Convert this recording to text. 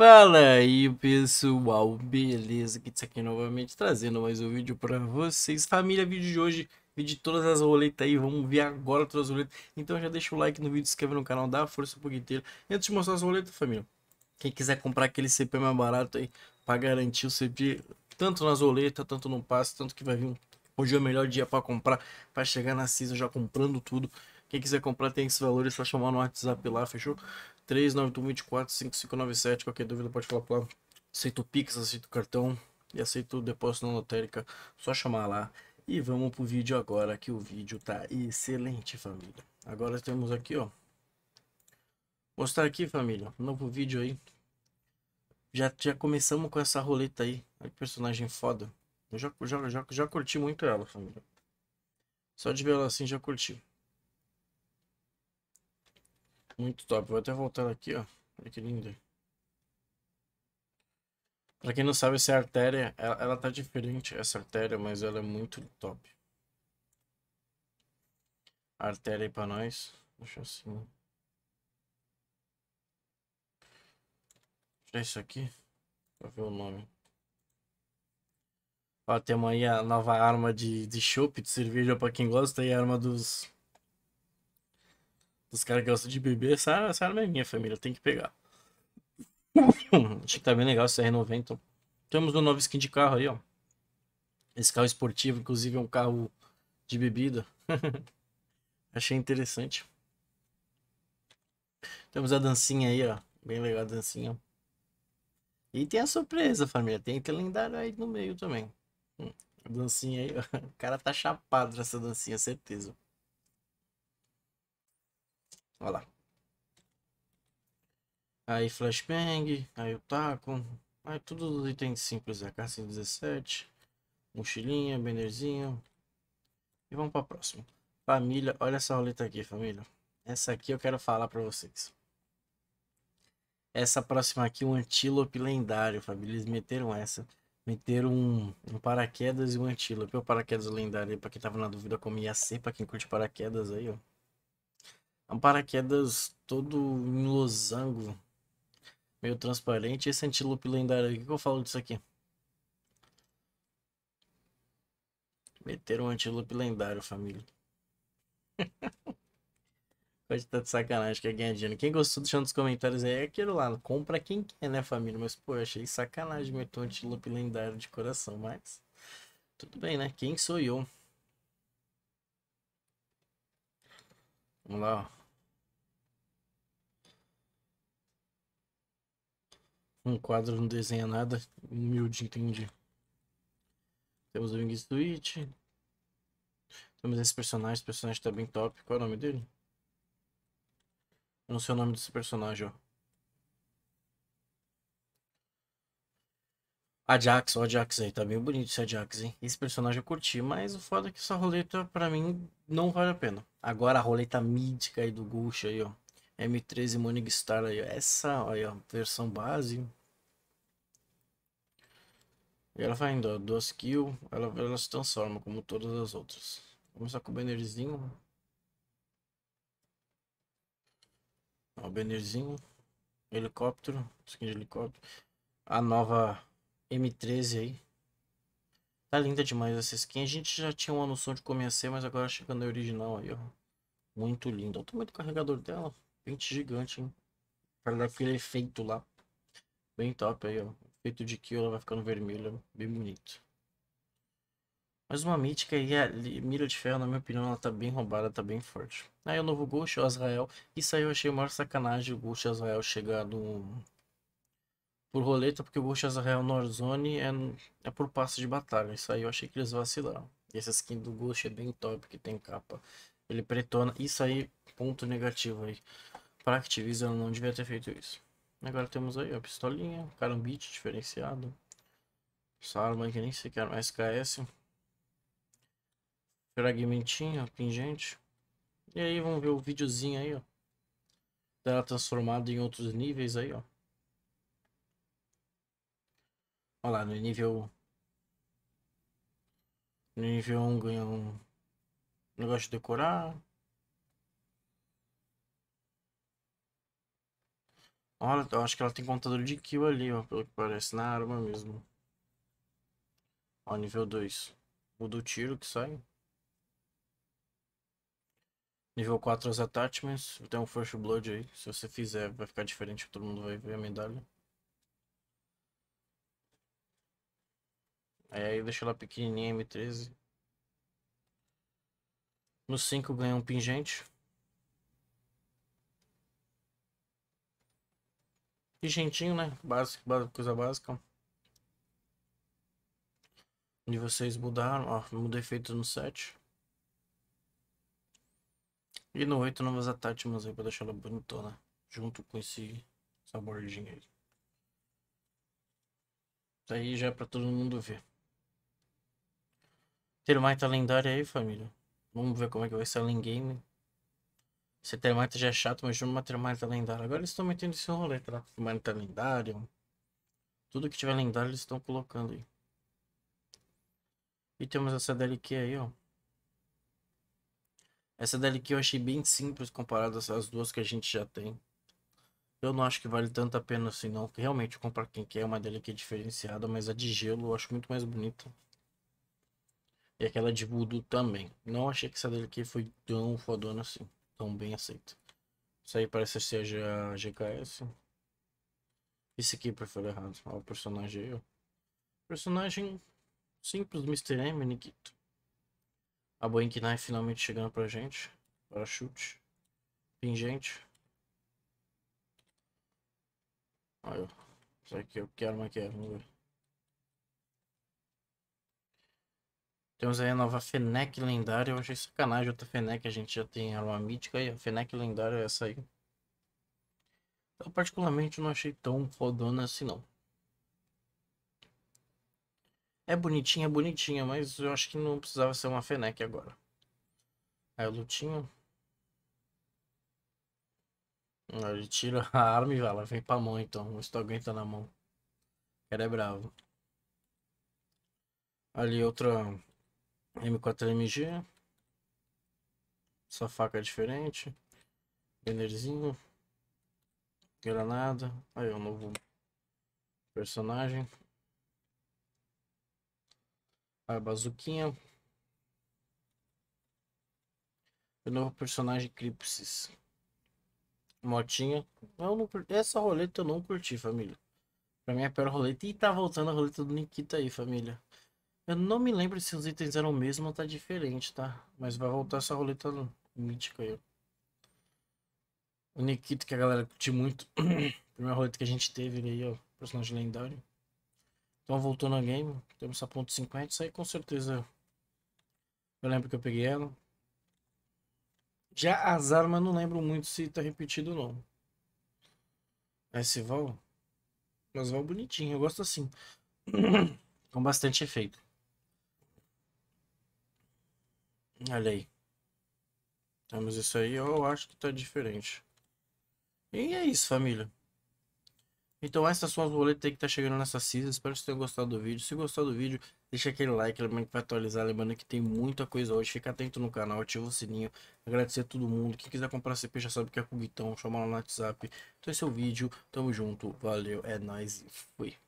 Fala aí pessoal, beleza? Kits tá aqui novamente trazendo mais um vídeo para vocês. Família, vídeo de hoje, vídeo de todas as roletas aí, vamos ver agora todas as roletas. Então já deixa o like no vídeo, se inscreve no canal, dá força pro guiteiro. Antes de mostrar as roletas, família, quem quiser comprar aquele CP mais barato aí, para garantir o CP, tanto nas roletas, tanto no passe, tanto que vai vir um... Hoje é o melhor dia para comprar, para chegar na season já comprando tudo. Quem quiser comprar tem esses valores, é só chamar no WhatsApp lá, fechou? 39124-5597. Qualquer dúvida pode falar por lá. Aceito Pix, aceito cartão e aceito depósito na lotérica. Só chamar lá. E vamos pro vídeo agora, que o vídeo tá excelente, família. Agora temos aqui, ó. Mostrar aqui, família, novo vídeo aí. Já, já começamos com essa roleta aí. Olha que personagem foda. Eu já, já, já, já curti muito ela, família. Só de ver ela assim já curti. Muito top. Vou até voltar aqui, ó. Olha que lindo. Pra quem não sabe, essa artéria, ela, ela tá diferente, essa artéria, mas ela é muito top. A artéria aí pra nós. Deixa assim. Deixa isso aqui. Pra ver o nome. Ó, temos aí a nova arma de, de chopp, de cerveja pra quem gosta. E a arma dos os caras gostam de beber, essa, essa arma é minha família, tem que pegar. Achei que tá bem legal esse R90. Temos um novo skin de carro aí, ó. Esse carro esportivo, inclusive, é um carro de bebida. Achei interessante. Temos a dancinha aí, ó. Bem legal a dancinha. E tem a surpresa, família. Tem aquele lendário aí no meio também. Hum, a dancinha aí, ó. O cara tá chapado nessa dancinha, certeza. Olha lá. Aí flashbang, aí o taco, aí tudo os itens simples, a caixa 17, mochilinha, bannerzinho. E vamos para próximo. Família, olha essa roleta aqui, família. Essa aqui eu quero falar para vocês. Essa próxima aqui, um antílope lendário, família. Eles meteram essa. Meteram um, um paraquedas e um antílope. O paraquedas lendário para pra quem tava na dúvida, como ia ser, pra quem curte paraquedas aí, ó. É um paraquedas todo em losango. Meio transparente. Esse antílope lendário o que eu falo disso aqui? Meteram um antílope lendário, família. Pode estar de sacanagem, quer é ganhar dinheiro. Quem gostou, deixando nos comentários aí. É aquilo lá, compra quem quer, né, família? Mas, pô, achei sacanagem meter um antílope lendário de coração, mas... Tudo bem, né? Quem sou eu? Vamos lá, ó. Um quadro não desenha nada. Humilde, entendi. Temos o Wing Switch. Temos esse personagem. Esse personagem tá bem top. Qual é o nome dele? Eu não sei o nome desse personagem, ó. Ajax, o Ajax aí, tá bem bonito esse Ajax, hein? Esse personagem eu curti, mas o foda é que essa roleta, pra mim, não vale a pena. Agora a roleta mítica aí do Gush aí, ó. M13 Morningstar aí, ó. Essa, aí, ó, versão base. E ela vai indo, ó, duas kills, ela, ela se transforma como todas as outras. Vamos começar com o bannerzinho. Ó, o bannerzinho. Helicóptero, skin de helicóptero. A nova M13 aí. Tá linda demais essa skin. A gente já tinha uma noção de como ia ser, mas agora chegando na é original aí, ó. Muito linda. Olha o tamanho do carregador dela. Pente gigante, hein? Pra dar aquele efeito lá. Bem top aí, ó feito de kill, ela vai ficando vermelha, bem bonito. Mais uma mítica e a é mira de ferro, na minha opinião, ela tá bem roubada, tá bem forte. Aí o novo Ghost Azrael. Isso aí eu achei a maior sacanagem o Ghost Azrael chegar no... por roleta, porque o Ghost Azrael no Warzone é, é por passo de batalha. Isso aí eu achei que eles vacilaram. E essa skin do Ghost é bem top, que tem capa. Ele pretona. Isso aí, ponto negativo aí. Pra Activision, ela não devia ter feito isso. Agora temos aí a pistolinha, carambite diferenciado. Essa arma que nem sequer uma SKS. Fragmentinho, pingente. E aí vamos ver o videozinho aí, ó. Dela transformada em outros níveis aí, ó. Olha lá, no nível... No nível 1 ganha um negócio de decorar. Olha, eu acho que ela tem contador de kill ali, ó, pelo que parece, na arma mesmo. Ó, nível 2. O o tiro que sai. Nível 4 os attachments. Tem um First Blood aí. Se você fizer, vai ficar diferente, todo mundo vai ver a medalha. É, aí deixa ela pequenininha, M13. No 5 ganha um pingente. gentinho né? Básico, básico, coisa básica. Onde vocês mudaram, ó, mudei feito no 7. E no 8 novas attachments aí pra deixar ela bonitona. Junto com esse essa bordinha aí. já é pra todo mundo ver. Ter mais tá lendária aí, família. Vamos ver como é que vai ser a game. Esse Termite já é chato, mas uma Termite lendária. Agora eles estão metendo esse rolê, tá? Termite lendário. Tudo que tiver lendário eles estão colocando aí. E temos essa DLQ aí, ó. Essa DLQ eu achei bem simples comparado às duas que a gente já tem. Eu não acho que vale tanto a pena assim não. Realmente comprar quem quer uma DLQ diferenciada, mas a de gelo eu acho muito mais bonita. E aquela de voodoo também. Não achei que essa DLQ foi tão fodona assim tão bem aceito. Isso aí parece que seja GKS. Esse aqui prefiro errado. Olha o personagem aí, ó. Personagem simples Mr. M, Nikito. A Boeing Knife finalmente chegando pra gente. Para chute. Pingente. Olha, isso aqui eu quero, mas quero, vamos ver. Temos aí a nova Fennec lendária. Eu achei sacanagem outra Fennec. A gente já tem ela uma mítica e a Fennec lendária é essa aí. Eu particularmente não achei tão fodona assim não. É bonitinha, é bonitinha, mas eu acho que não precisava ser uma Fennec agora. Aí o Lutinho. Ele tira a arma e vai lá, vem pra mão então. O Stogan tá na mão. O cara é bravo. Ali outra M4MG. sua faca diferente. Bannerzinho. Granada. Aí, um novo personagem. A bazuquinha. O novo personagem Cripsis. Motinha. Eu não, essa roleta eu não curti, família. Pra mim é a pior roleta. E tá voltando a roleta do Nikita aí, família. Eu não me lembro se os itens eram o mesmo ou tá diferente, tá? Mas vai voltar essa roleta mítica aí. O Nikito, que a galera curtiu muito. Primeira roleta que a gente teve ele aí, ó. Personagem lendário. Então voltou no game. Temos a ponto 50. Isso aí com certeza. Eu lembro que eu peguei ela. Já as armas não lembro muito se tá repetido ou não. Esse Val. Mas Val bonitinho. Eu gosto assim. com bastante efeito. Olha aí. Temos tá, isso aí, eu acho que tá diferente. E é isso, família. Então essas são as boletas aí que tá chegando nessa season. Espero que vocês tenham gostado do vídeo. Se gostou do vídeo, deixa aquele like, lembrando que vai atualizar, lembrando que tem muita coisa hoje. Fica atento no canal, ativa o sininho. Agradecer a todo mundo. Quem quiser comprar CP já sabe que é com o chama lá no WhatsApp. Então esse é o vídeo. Tamo junto, valeu, é nóis e fui.